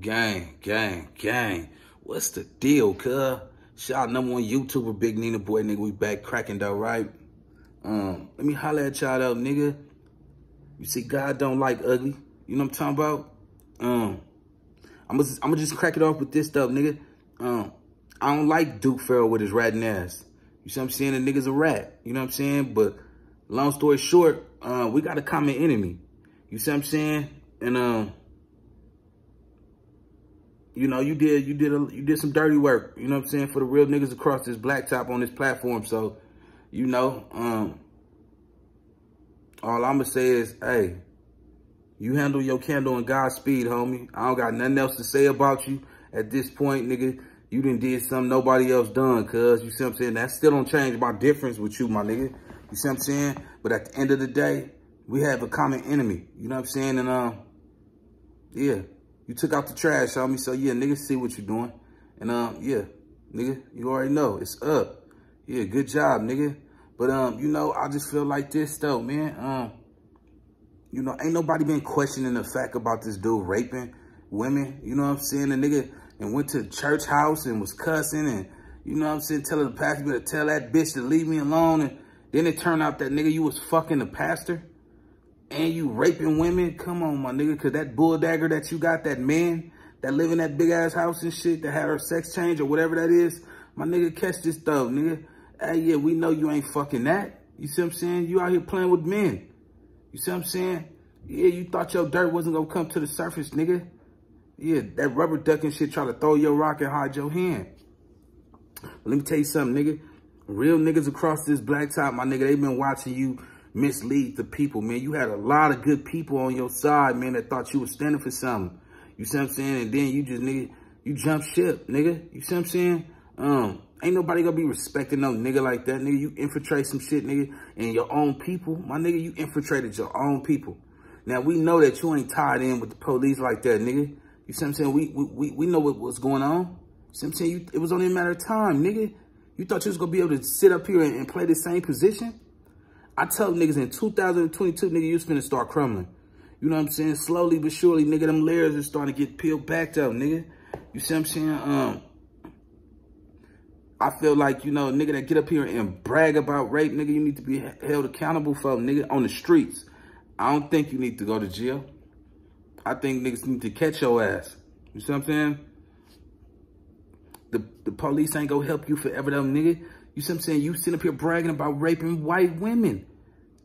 Gang, gang, gang. What's the deal, cuz? Shout out, number one YouTuber, Big Nina Boy, nigga. We back cracking though, right? Um, let me holler at y'all though, nigga. You see, God don't like ugly. You know what I'm talking about? Um, I'ma just, I'ma just crack it off with this stuff, nigga. Um, I don't like Duke Farrell with his ratting ass. You see what I'm saying? The nigga's a rat. You know what I'm saying? But long story short, uh, we got a common enemy. You see what I'm saying? And um, you know, you did you did a, you did some dirty work. You know what I'm saying for the real niggas across this blacktop on this platform. So, you know, um, all I'ma say is, hey, you handle your candle in Godspeed, homie. I don't got nothing else to say about you at this point, nigga. You done did something nobody else done, cuz. You see what I'm saying? That still don't change my difference with you, my nigga. You see what I'm saying? But at the end of the day, we have a common enemy. You know what I'm saying? And, um, yeah. You took out the trash on me, so yeah, nigga, see what you are doing. And um, yeah, nigga, you already know, it's up. Yeah, good job, nigga. But um, you know, I just feel like this though, man. Um, you know, ain't nobody been questioning the fact about this dude raping women. You know what I'm saying? The nigga and went to church house and was cussing and you know what I'm saying, telling the pastor to tell that bitch to leave me alone and then it turned out that nigga you was fucking the pastor and you raping women, come on, my nigga, because that bull dagger that you got, that man that live in that big-ass house and shit, that had her sex change or whatever that is, my nigga, catch this though, nigga. Hey, yeah, we know you ain't fucking that. You see what I'm saying? You out here playing with men. You see what I'm saying? Yeah, you thought your dirt wasn't going to come to the surface, nigga. Yeah, that rubber duck and shit try to throw your rock and hide your hand. But let me tell you something, nigga. Real niggas across this black top, my nigga, they been watching you mislead the people, man. You had a lot of good people on your side, man, that thought you was standing for something. You see what I'm saying? And then you just, nigga, you jump ship, nigga. You see what I'm saying? Um, ain't nobody gonna be respecting no nigga like that, nigga. You infiltrate some shit, nigga, and your own people. My nigga, you infiltrated your own people. Now, we know that you ain't tied in with the police like that, nigga. You see what I'm saying? We, we, we know what, what's going on. You see what I'm saying? You, it was only a matter of time, nigga. You thought you was going to be able to sit up here and, and play the same position? I tell niggas in 2022, nigga, you finna start crumbling. You know what I'm saying? Slowly but surely, nigga, them layers are starting to get peeled back up, nigga. You see what I'm saying? Um, I feel like, you know, nigga that get up here and brag about rape, nigga, you need to be held accountable for, nigga, on the streets. I don't think you need to go to jail. I think niggas need to catch your ass. You see what I'm saying? The, the police ain't gonna help you forever, though, nigga. You see what I'm saying? You sitting up here bragging about raping white women.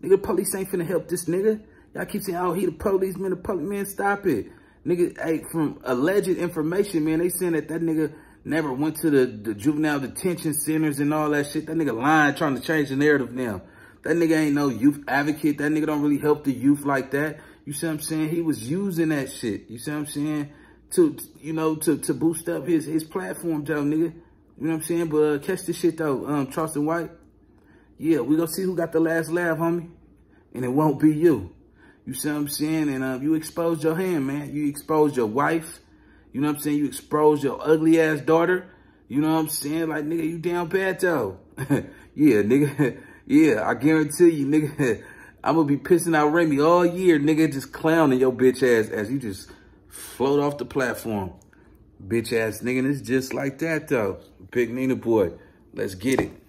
Nigga, police ain't finna help this nigga. Y'all keep saying, oh, he the police man, the police, man, stop it. Nigga, hey, from alleged information, man, they saying that that nigga never went to the, the juvenile detention centers and all that shit. That nigga lying, trying to change the narrative now. That nigga ain't no youth advocate. That nigga don't really help the youth like that. You see what I'm saying? He was using that shit. You see what I'm saying? To, you know, to, to boost up his, his platform, Joe, nigga. You know what I'm saying? But uh, catch this shit though, um, Charleston White. Yeah, we gonna see who got the last laugh, homie. And it won't be you. You see what I'm saying? And um, you exposed your hand, man. You exposed your wife. You know what I'm saying? You exposed your ugly ass daughter. You know what I'm saying? Like, nigga, you damn bad though. yeah, nigga. yeah, I guarantee you, nigga. I'm gonna be pissing out Remy all year, nigga, just clowning your bitch ass as you just float off the platform. Bitch ass nigga. And it's just like that though. Big Nina boy. Let's get it.